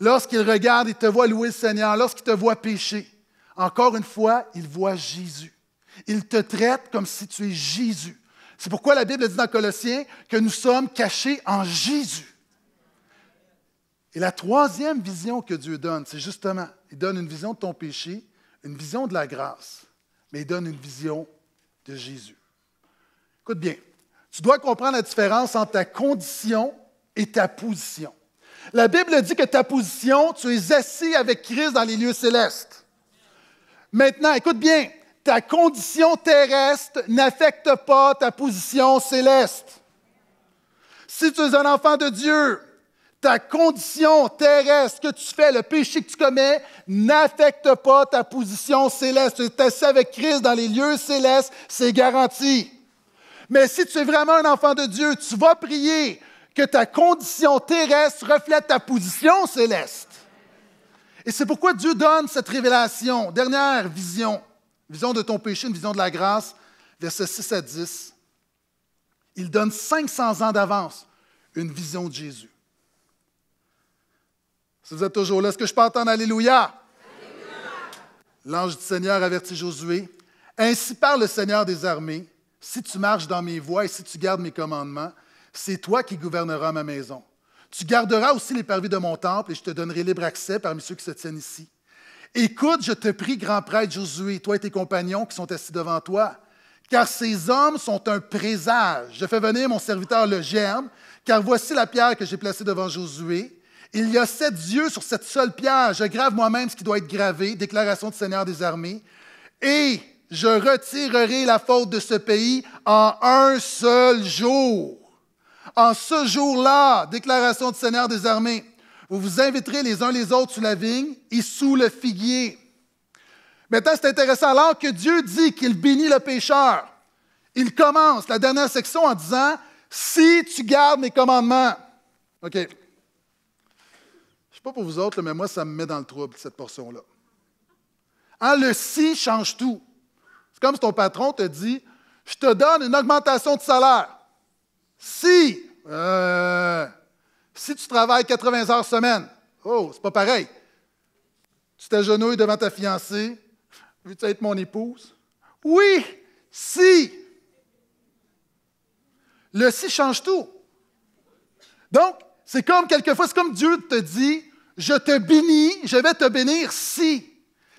Lorsqu'il regarde, il te voit louer le Seigneur. Lorsqu'il te voit pécher, encore une fois, il voit Jésus. Il te traite comme si tu es Jésus. C'est pourquoi la Bible dit dans Colossiens que nous sommes cachés en Jésus. Et la troisième vision que Dieu donne, c'est justement, il donne une vision de ton péché, une vision de la grâce, mais il donne une vision de Jésus. Écoute bien, tu dois comprendre la différence entre ta condition et ta position. La Bible dit que ta position, tu es assis avec Christ dans les lieux célestes. Maintenant, écoute bien, ta condition terrestre n'affecte pas ta position céleste. Si tu es un enfant de Dieu, ta condition terrestre, que tu fais, le péché que tu commets, n'affecte pas ta position céleste. Tu es avec Christ dans les lieux célestes, c'est garanti. Mais si tu es vraiment un enfant de Dieu, tu vas prier que ta condition terrestre reflète ta position céleste. Et c'est pourquoi Dieu donne cette révélation, dernière vision, vision de ton péché, une vision de la grâce, verset 6 à 10. Il donne 500 ans d'avance une vision de Jésus vous êtes toujours là, est-ce que je peux entendre Alléluia? L'ange du Seigneur avertit Josué. Ainsi parle le Seigneur des armées. Si tu marches dans mes voies et si tu gardes mes commandements, c'est toi qui gouverneras ma maison. Tu garderas aussi les parvis de mon temple et je te donnerai libre accès parmi ceux qui se tiennent ici. Écoute, je te prie, grand prêtre Josué, toi et tes compagnons qui sont assis devant toi, car ces hommes sont un présage. Je fais venir mon serviteur le germe, car voici la pierre que j'ai placée devant Josué il y a sept yeux sur cette seule pierre. Je grave moi-même ce qui doit être gravé, déclaration du Seigneur des armées. Et je retirerai la faute de ce pays en un seul jour. En ce jour-là, déclaration du Seigneur des armées, vous vous inviterez les uns les autres sous la vigne et sous le figuier. Maintenant, c'est intéressant. Alors que Dieu dit qu'il bénit le pécheur, il commence la dernière section en disant Si tu gardes mes commandements. OK pas pour vous autres, mais moi, ça me met dans le trouble, cette portion-là. Hein, le si change tout. C'est comme si ton patron te dit Je te donne une augmentation de salaire. Si, euh, si tu travailles 80 heures semaine, oh, c'est pas pareil. Tu t'agenouilles devant ta fiancée, veux-tu être mon épouse? Oui, si. Le si change tout. Donc, c'est comme quelquefois, c'est comme Dieu te dit je te bénis, je vais te bénir si.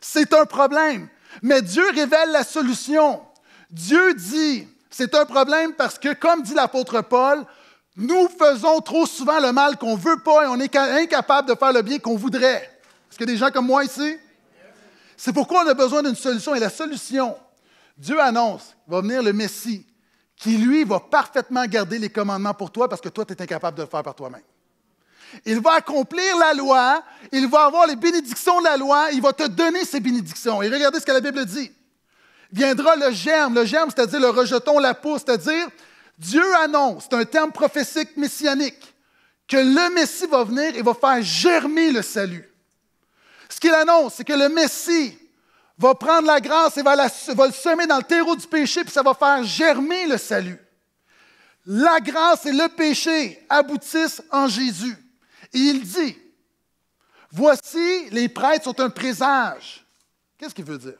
C'est un problème. Mais Dieu révèle la solution. Dieu dit, c'est un problème parce que, comme dit l'apôtre Paul, nous faisons trop souvent le mal qu'on ne veut pas et on est incapable de faire le bien qu'on voudrait. Est-ce qu'il y a des gens comme moi ici? C'est pourquoi on a besoin d'une solution. Et la solution, Dieu annonce, va venir le Messie, qui lui va parfaitement garder les commandements pour toi parce que toi, tu es incapable de le faire par toi-même. Il va accomplir la loi, il va avoir les bénédictions de la loi, il va te donner ces bénédictions. Et regardez ce que la Bible dit. Viendra le germe, le germe, c'est-à-dire le rejeton, la peau, c'est-à-dire Dieu annonce, c'est un terme prophétique messianique, que le Messie va venir et va faire germer le salut. Ce qu'il annonce, c'est que le Messie va prendre la grâce et va, va le semer dans le terreau du péché, puis ça va faire germer le salut. La grâce et le péché aboutissent en Jésus. Et il dit, voici, les prêtres sont un présage. Qu'est-ce qu'il veut dire?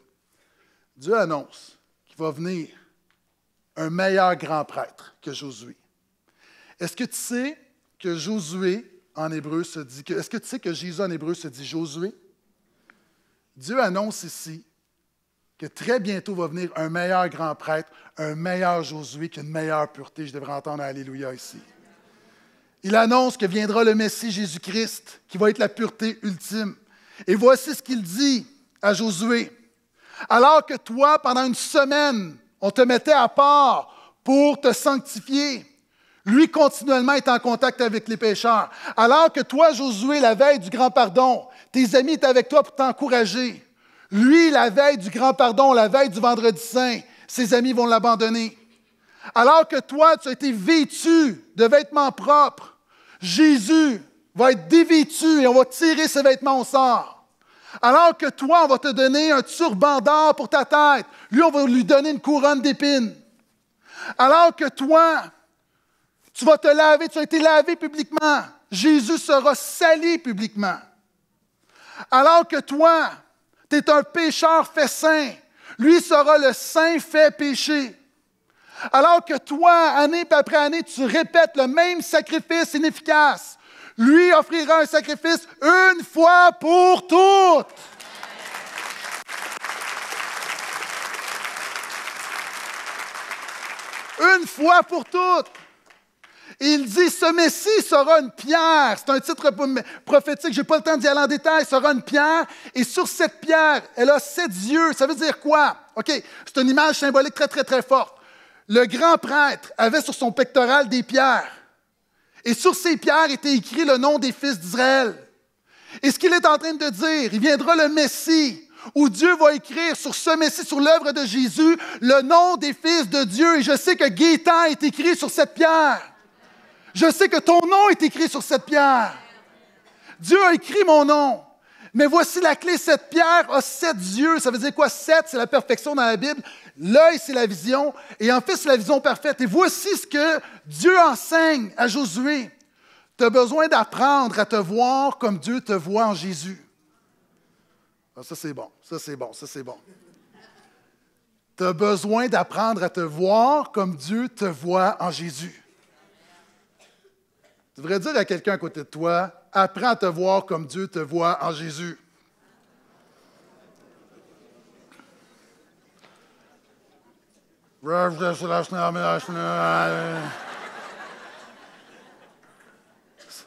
Dieu annonce qu'il va venir un meilleur grand prêtre que Josué. Est-ce que tu sais que Josué en hébreu se dit Est-ce que tu sais que Jésus en hébreu se dit Josué? Dieu annonce ici que très bientôt va venir un meilleur grand prêtre, un meilleur Josué, qu'une meilleure pureté. Je devrais entendre Alléluia ici. Il annonce que viendra le Messie Jésus-Christ, qui va être la pureté ultime. Et voici ce qu'il dit à Josué. Alors que toi, pendant une semaine, on te mettait à part pour te sanctifier, lui continuellement est en contact avec les pécheurs. Alors que toi, Josué, la veille du grand pardon, tes amis étaient avec toi pour t'encourager. Lui, la veille du grand pardon, la veille du vendredi saint, ses amis vont l'abandonner. Alors que toi, tu as été vêtu de vêtements propres, Jésus va être dévêtu et on va tirer ses vêtements au sort. Alors que toi, on va te donner un turban d'or pour ta tête. Lui, on va lui donner une couronne d'épines. Alors que toi, tu vas te laver, tu as été lavé publiquement. Jésus sera sali publiquement. Alors que toi, tu es un pécheur fait saint. Lui sera le saint fait péché. Alors que toi, année après année, tu répètes le même sacrifice inefficace, lui offrira un sacrifice une fois pour toutes. Une fois pour toutes. Il dit, ce Messie sera une pierre. C'est un titre prophétique, je n'ai pas le temps d'y aller en détail. Sera une pierre, et sur cette pierre, elle a sept yeux. Ça veut dire quoi? OK, c'est une image symbolique très, très, très forte. Le grand prêtre avait sur son pectoral des pierres. Et sur ces pierres était écrit le nom des fils d'Israël. Et ce qu'il est en train de dire, il viendra le Messie, où Dieu va écrire sur ce Messie, sur l'œuvre de Jésus, le nom des fils de Dieu. Et je sais que Gaétan est écrit sur cette pierre. Je sais que ton nom est écrit sur cette pierre. Dieu a écrit mon nom. Mais voici la clé, cette pierre a sept yeux. Ça veut dire quoi? Sept, c'est la perfection dans la Bible. L'œil, c'est la vision, et en fait, c'est la vision parfaite. Et voici ce que Dieu enseigne à Josué. Tu as besoin d'apprendre à te voir comme Dieu te voit en Jésus. Ah, ça, c'est bon, ça, c'est bon, ça, c'est bon. Tu as besoin d'apprendre à te voir comme Dieu te voit en Jésus. Tu devrais dire à quelqu'un à côté de toi, apprends à te voir comme Dieu te voit en Jésus.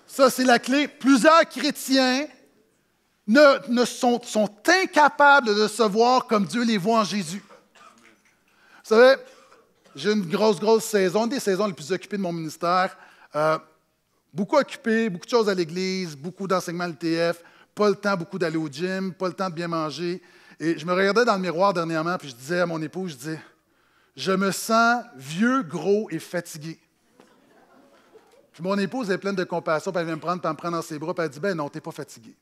Ça, c'est la clé. Plusieurs chrétiens ne, sont, incapables de se voir comme Dieu les voit en Jésus. Vous savez, j'ai une grosse, grosse saison, une des saisons les plus occupées de mon ministère. Euh, beaucoup occupé, beaucoup de choses à l'église, beaucoup d'enseignements l'ETF, pas le temps beaucoup d'aller au gym, pas le temps de bien manger. Et je me regardais dans le miroir dernièrement, puis je disais à mon époux, je disais, je me sens vieux, gros et fatigué. Puis mon épouse est pleine de compassion, puis elle vient me prendre, puis elle prend dans ses bras, elle dit Ben non, t'es pas fatigué.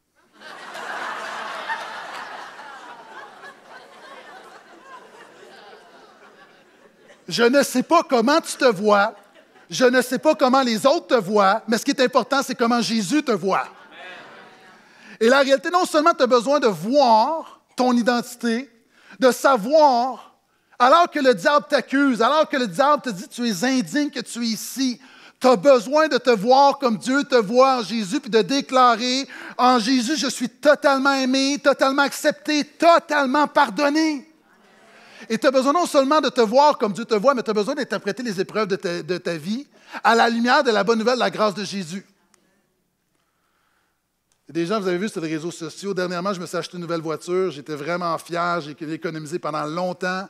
Je ne sais pas comment tu te vois, je ne sais pas comment les autres te voient, mais ce qui est important, c'est comment Jésus te voit. Et la réalité, non seulement tu as besoin de voir ton identité, de savoir alors que le diable t'accuse, alors que le diable te dit tu es indigne que tu es ici, tu as besoin de te voir comme Dieu te voit en Jésus, puis de déclarer, en Jésus, je suis totalement aimé, totalement accepté, totalement pardonné. Et tu as besoin non seulement de te voir comme Dieu te voit, mais tu as besoin d'interpréter les épreuves de ta, vie à la lumière de la bonne nouvelle, la grâce de Jésus. Des gens, vous avez vu sur les réseaux sociaux, dernièrement, je me suis acheté une nouvelle voiture, j'étais vraiment fier, j'ai économisé pendant longtemps.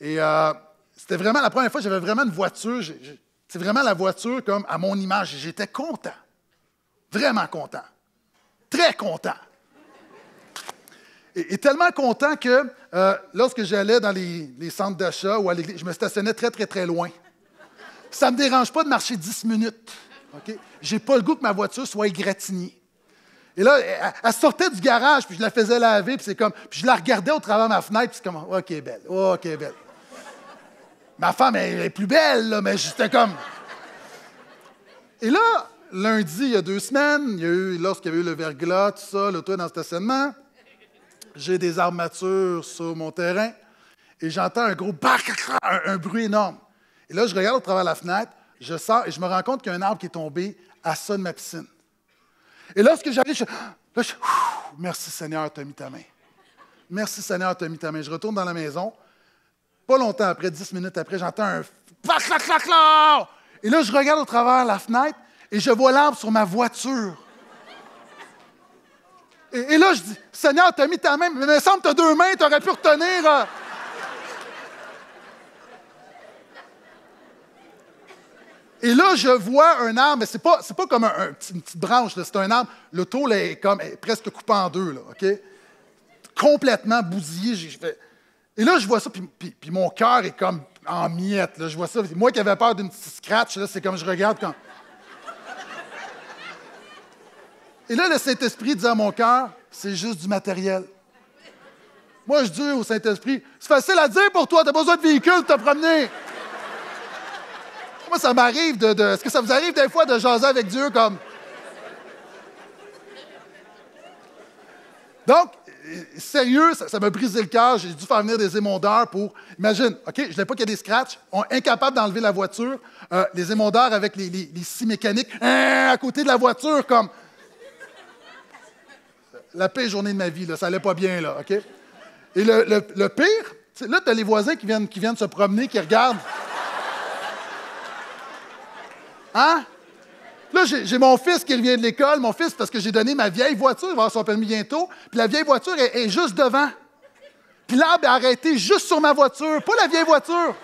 Et euh, c'était vraiment la première fois, que j'avais vraiment une voiture. C'est vraiment la voiture comme à mon image. J'étais content. Vraiment content. Très content. Et, tellement content que euh, lorsque j'allais dans les, centres d'achat ou à l'église, je me stationnais très, très, très loin. Ça ne me dérange pas de marcher 10 minutes. Okay? J'ai pas le goût que ma voiture soit égratignée. Et là, elle, sortait du garage, puis je la faisais laver, puis c'est comme, puis je la regardais au travers de ma fenêtre, puis c'est comme, OK, belle, OK, belle. Ma femme, elle est plus belle, mais j'étais comme. Et là, lundi, il y a deux semaines, il y a eu, lorsqu'il y avait eu le verglas, tout ça, le toit dans le stationnement, j'ai des armatures sur mon terrain et j'entends un gros bac, un, bruit énorme. Et là, je regarde au travers la fenêtre, je sors et je me rends compte qu'il y a un arbre qui est tombé à ça de ma piscine. Et lorsque j'arrive, je, là, merci Seigneur, tu as mis ta main. Merci Seigneur, tu as mis ta main. Je retourne dans la maison. Pas longtemps après, dix minutes après, j'entends un clac, clac, clac, Et là, je regarde au travers la fenêtre et je vois l'arbre sur ma voiture. Et, là, je dis, Seigneur, as mis ta main, mais il me semble que as deux mains, t'aurais pu retenir. Euh. Et là, je vois un arbre, mais c'est pas c'est pas comme une petite branche, c'est un arbre. Le tôle est, comme, est presque coupé en deux, là, OK? Complètement bousillé. Je fais, et là, je vois ça, puis, mon cœur est comme en miettes. Là, je vois ça. Moi qui avais peur d'une petite scratch, là, c'est comme je regarde quand. Et là, le Saint-Esprit dit à mon cœur, c'est juste du matériel. Moi, je dis au Saint-Esprit, c'est facile à dire pour toi, t'as besoin de véhicule pour te promener. Moi, ça m'arrive de... Est-ce que ça vous arrive des fois de jaser avec Dieu comme. Donc, sérieux, ça m'a brisé le cœur. J'ai dû faire venir des émondeurs pour. Imagine, OK, je ne pas qu'il y des scratchs. On est incapable d'enlever la voiture. Euh, les émondeurs avec les, six mécaniques hein, à côté de la voiture, comme. La pire journée de ma vie, là, ça allait pas bien, là, OK? Et le, pire, là, tu as les voisins qui viennent, qui viennent se promener, qui regardent. Hein? Là, j'ai mon fils qui revient de l'école, mon fils, parce que j'ai donné ma vieille voiture, il va avoir son permis bientôt, puis la vieille voiture est, juste devant. Puis l'arbre est arrêté juste sur ma voiture, pas la vieille voiture.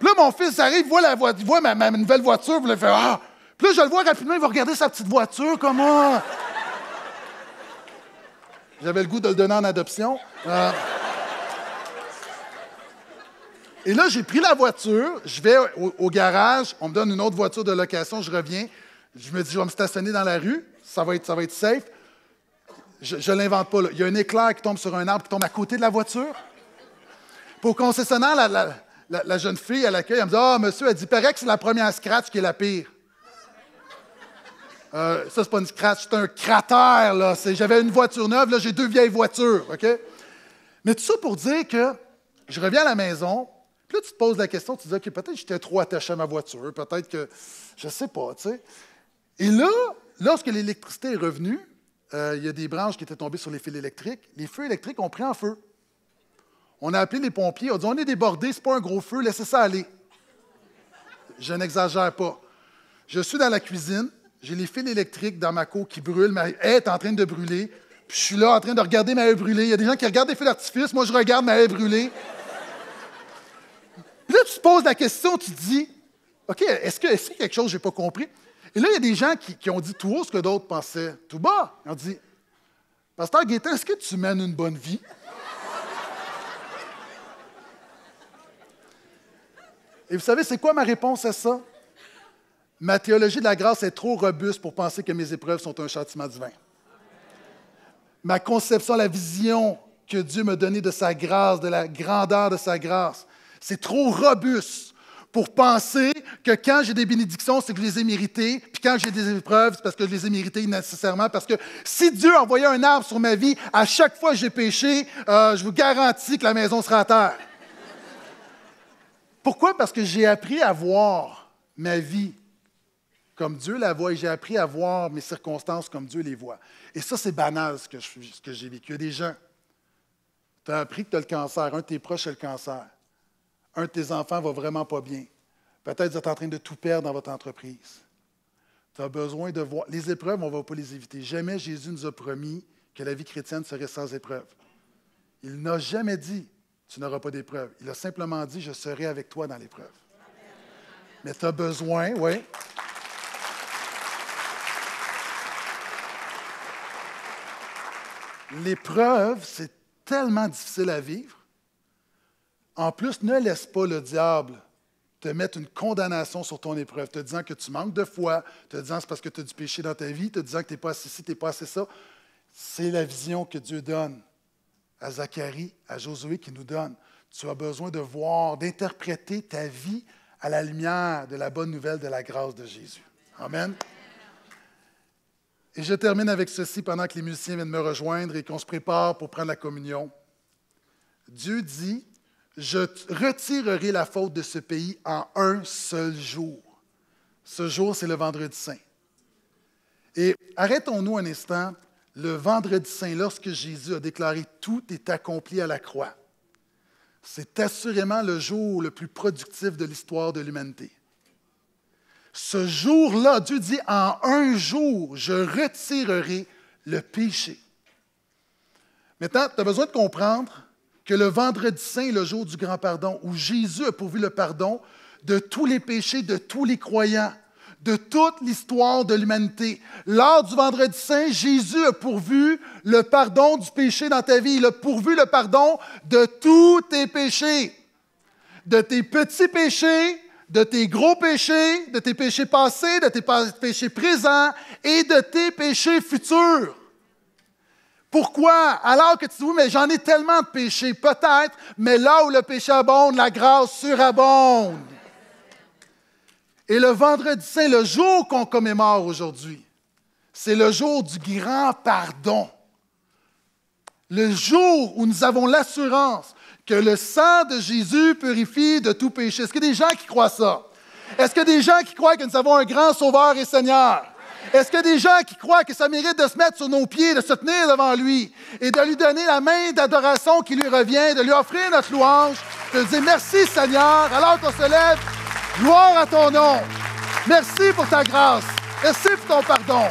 Puis là, mon fils arrive, voit, la voit ma, nouvelle voiture, vous le il fait Ah! Puis là, je le vois rapidement, il va regarder sa petite voiture, comment. Ah! J'avais le goût de le donner en adoption. Euh, et là, j'ai pris la voiture, je vais au, garage, on me donne une autre voiture de location, je reviens. Je me dis, je vais me stationner dans la rue, ça va être, ça va être safe. Je ne l'invente pas. Il y a un éclair qui tombe sur un arbre qui tombe à côté de la voiture. Pour concessionnaire, la, la, jeune fille à l'accueil, elle me dit Ah, monsieur, elle dit paraît que c'est la première scratch qui est la pire. Euh, ça, c'est pas une scratch, c'est un cratère. là. J'avais une voiture neuve, là, j'ai deux vieilles voitures. OK? Mais tout ça pour dire que je reviens à la maison, puis là, tu te poses la question, tu te dis, OK, peut-être que j'étais trop attaché à ma voiture, peut-être que, je ne sais pas, tu sais. Et là, lorsque l'électricité est revenue, euh, il y a des branches qui étaient tombées sur les fils électriques, les feux électriques ont pris en feu. On a appelé les pompiers, on a dit, on est débordé, c'est pas un gros feu, laissez ça aller. Je n'exagère pas. Je suis dans la cuisine, j'ai les fils électriques dans ma cour qui brûlent, ma haie est en train de brûler. Puis je suis là en train de regarder ma haie brûler. Il y a des gens qui regardent des feux d'artifice, moi je regarde ma haie brûler. Et là, tu te poses la question, tu te dis, OK, est-ce que a quelque chose que je n'ai pas compris? Et là, il y a des gens qui, ont dit tout haut ce que d'autres pensaient, tout bas. Ils ont dit, Pasteur Gaétan, est-ce que tu mènes une bonne vie? Et vous savez, c'est quoi ma réponse à ça? Ma théologie de la grâce est trop robuste pour penser que mes épreuves sont un châtiment divin. Ma conception, la vision que Dieu m'a donnée de sa grâce, de la grandeur de sa grâce, c'est trop robuste pour penser que quand j'ai des bénédictions, c'est que je les ai méritées, puis quand j'ai des épreuves, c'est parce que je les ai méritées nécessairement, parce que si Dieu envoyait un arbre sur ma vie, à chaque fois que j'ai péché, euh, je vous garantis que la maison sera à terre. Pourquoi? Parce que j'ai appris à voir ma vie comme Dieu la voit et j'ai appris à voir mes circonstances comme Dieu les voit. Et ça, c'est banal ce que j'ai vécu. Il y a des gens. Tu as appris que tu as le cancer, un de tes proches a le cancer un de tes enfants va vraiment pas bien. Peut-être que vous êtes en train de tout perdre dans votre entreprise. Tu as besoin de voir. Les épreuves, on ne va pas les éviter. Jamais Jésus nous a promis que la vie chrétienne serait sans épreuves. Il n'a jamais dit, tu n'auras pas d'épreuves. Il a simplement dit, je serai avec toi dans l'épreuve. Mais tu as besoin, oui. L'épreuve, c'est tellement difficile à vivre en plus, ne laisse pas le diable te mettre une condamnation sur ton épreuve, te disant que tu manques de foi, te disant c'est parce que tu as du péché dans ta vie, te disant que tu n'es pas assez ci, tu n'es pas assez ça. C'est la vision que Dieu donne à Zacharie, à Josué qui nous donne. Tu as besoin de voir, d'interpréter ta vie à la lumière de la bonne nouvelle de la grâce de Jésus. Amen. Et je termine avec ceci pendant que les musiciens viennent me rejoindre et qu'on se prépare pour prendre la communion. Dieu dit je retirerai la faute de ce pays en un seul jour. Ce jour, c'est le vendredi saint. Et arrêtons-nous un instant, le vendredi saint, lorsque Jésus a déclaré tout est accompli à la croix. C'est assurément le jour le plus productif de l'histoire de l'humanité. Ce jour-là, Dieu dit, en un jour, je retirerai le péché. Maintenant, tu as besoin de comprendre que le vendredi saint, le jour du grand pardon, où Jésus a pourvu le pardon de tous les péchés de tous les croyants, de toute l'histoire de l'humanité. Lors du vendredi saint, Jésus a pourvu le pardon du péché dans ta vie. Il a pourvu le pardon de tous tes péchés, de tes petits péchés, de tes gros péchés, de tes péchés passés, de tes péchés présents et de tes péchés futurs. Pourquoi? Alors que tu dis, oui, mais j'en ai tellement de péchés, peut-être, mais là où le péché abonde, la grâce surabonde. Et le vendredi saint, le jour qu'on commémore aujourd'hui, c'est le jour du grand pardon. Le jour où nous avons l'assurance que le sang de Jésus purifie de tout péché. Est-ce qu'il y a des gens qui croient ça? Est-ce qu'il y a des gens qui croient que nous avons un grand Sauveur et Seigneur? Est-ce qu'il y a des gens qui croient que ça mérite de se mettre sur nos pieds, de se tenir devant lui et de lui donner la main d'adoration qui lui revient, de lui offrir notre louange, de lui dire merci Seigneur, alors qu'on se lève, gloire à ton nom. Merci pour ta grâce. Merci pour ton pardon.